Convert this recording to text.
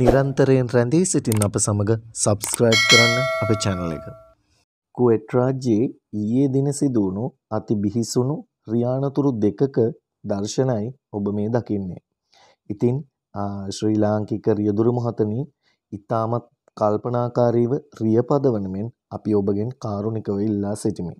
නිරන්තරයෙන් රැඳී සිටින් අප සමග සබස්ක්‍රයිබ් කරන්න අපේ channel එක. කුවේට් රාජ්‍යයේ ඊයේ දින සිදු වුණු අති බිහිසුණු රියානතුරු දෙකක දර්ශනයි ඔබ මේ දකින්නේ. ඉතින් ශ්‍රී ලාංකික රියදුරු මහතනි ඉතාමත් කල්පනාකාරීව රියපදවන මෙන් අපි ඔබගෙන් කාරුණිකව ඉල්ලා සිටිමි.